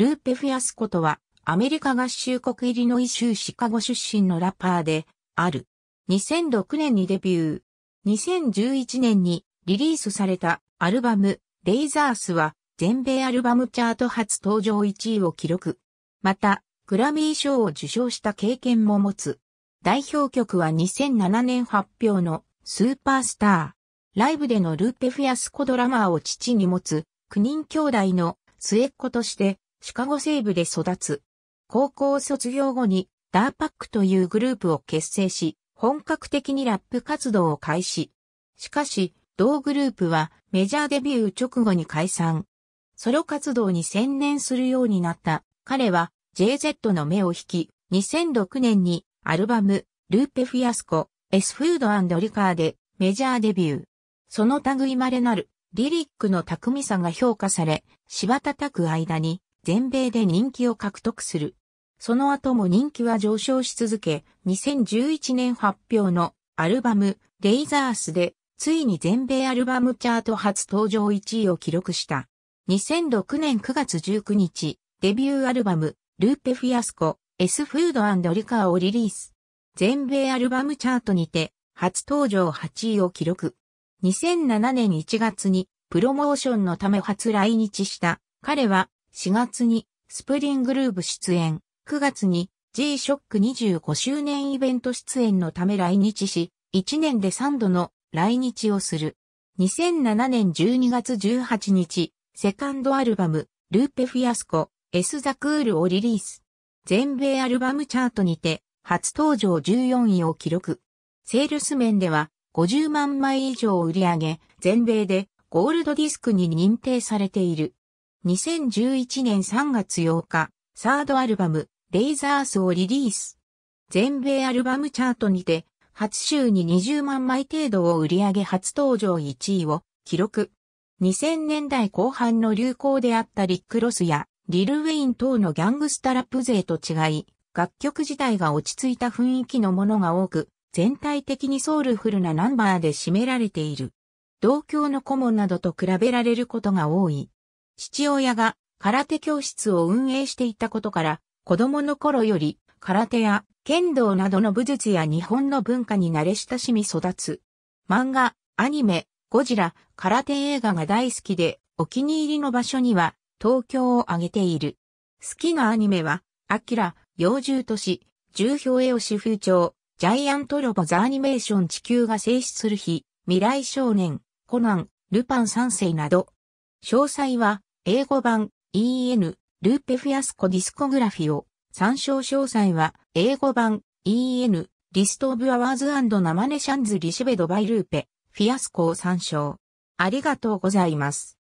ルーペ・フィアスコとは、アメリカ合衆国イリノイ州シカゴ出身のラッパーで、ある。2006年にデビュー。2011年にリリースされたアルバム、レイザースは、全米アルバムチャート初登場1位を記録。また、グラミー賞を受賞した経験も持つ。代表曲は2007年発表のスーパースター。ライブでのルーペ・フィアスコドラマーを父に持つ9人兄弟の末っ子としてシカゴ西部で育つ。高校卒業後にダーパックというグループを結成し、本格的にラップ活動を開始。しかし、同グループはメジャーデビュー直後に解散。ソロ活動に専念するようになった彼は JZ の目を引き、2006年にアルバムルーペフィアスコ、エスフードリカーでメジャーデビュー。その類稀なるリリックの巧みさが評価され、柴叩く間に全米で人気を獲得する。その後も人気は上昇し続け、2011年発表のアルバム、レイザースで、ついに全米アルバムチャート初登場1位を記録した。2006年9月19日、デビューアルバム、ルーペフィアスコ、エスフードリカーをリリース。全米アルバムチャートにて、初登場8位を記録。2007年1月に、プロモーションのため初来日した。彼は、4月にスプリングルーブ出演、9月に G-SHOCK25 周年イベント出演のため来日し、1年で3度の来日をする。2007年12月18日、セカンドアルバム、ルーペフィアスコ、エスザクールをリリース。全米アルバムチャートにて、初登場14位を記録。セールス面では、50万枚以上売り上げ、全米でゴールドディスクに認定されている。2011年3月8日、サードアルバム、レイザースをリリース。全米アルバムチャートにて、初週に20万枚程度を売り上げ初登場1位を記録。2000年代後半の流行であったリック・ロスやリル・ウェイン等のギャングスタラップ勢と違い、楽曲自体が落ち着いた雰囲気のものが多く、全体的にソウルフルなナンバーで占められている。同郷の顧問などと比べられることが多い。父親が空手教室を運営していたことから、子供の頃より空手や剣道などの武術や日本の文化に慣れ親しみ育つ。漫画、アニメ、ゴジラ、空手映画が大好きで、お気に入りの場所には東京を挙げている。好きなアニメは、アキラ、幼獣都市、重氷絵押し風潮、ジャイアントロボザアニメーション地球が静止する日、未来少年、コナン、ルパン三世など。詳細は、英語版 EN ルーペフィアスコディスコグラフィオ参照詳細は英語版 EN リストオブアワーズナマネシャンズリシベドバイルーペフィアスコを参照。ありがとうございます。